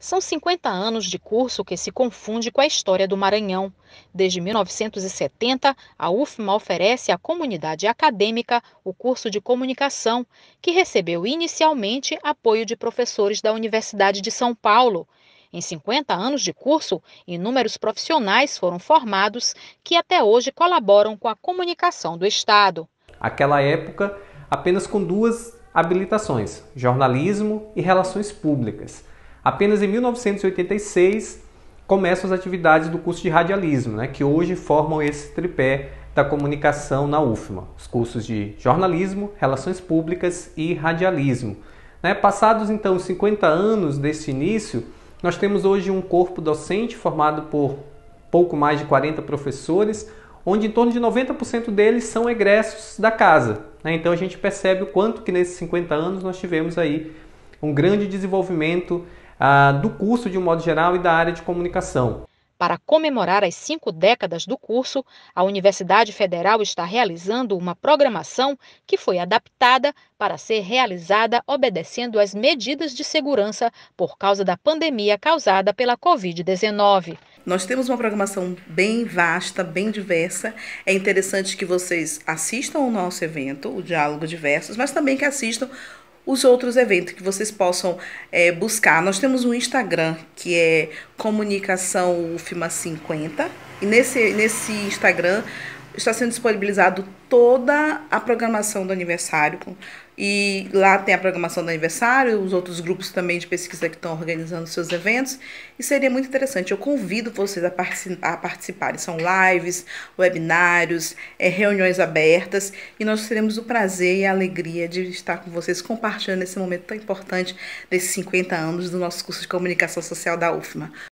São 50 anos de curso que se confunde com a história do Maranhão. Desde 1970, a UFMA oferece à comunidade acadêmica o curso de comunicação, que recebeu inicialmente apoio de professores da Universidade de São Paulo. Em 50 anos de curso, inúmeros profissionais foram formados que até hoje colaboram com a comunicação do Estado. Aquela época, apenas com duas habilitações: jornalismo e relações públicas. Apenas em 1986 começam as atividades do curso de radialismo, né, que hoje formam esse tripé da comunicação na UFMA, os cursos de jornalismo, relações públicas e radialismo. Né? Passados então 50 anos desse início, nós temos hoje um corpo docente formado por pouco mais de 40 professores, onde em torno de 90% deles são egressos da casa. Né? Então a gente percebe o quanto que nesses 50 anos nós tivemos aí um grande desenvolvimento do curso de um modo geral e da área de comunicação. Para comemorar as cinco décadas do curso, a Universidade Federal está realizando uma programação que foi adaptada para ser realizada obedecendo às medidas de segurança por causa da pandemia causada pela Covid-19. Nós temos uma programação bem vasta, bem diversa. É interessante que vocês assistam ao nosso evento, o Diálogo Diversos, mas também que assistam os outros eventos que vocês possam é, buscar. Nós temos um Instagram que é Comunicação UFMA50 e nesse, nesse Instagram está sendo disponibilizado toda a programação do aniversário. E lá tem a programação do aniversário, os outros grupos também de pesquisa que estão organizando seus eventos. E seria muito interessante. Eu convido vocês a, partici a participarem. São lives, webinários, é, reuniões abertas. E nós teremos o prazer e a alegria de estar com vocês compartilhando esse momento tão importante desses 50 anos do nosso curso de comunicação social da UFMA.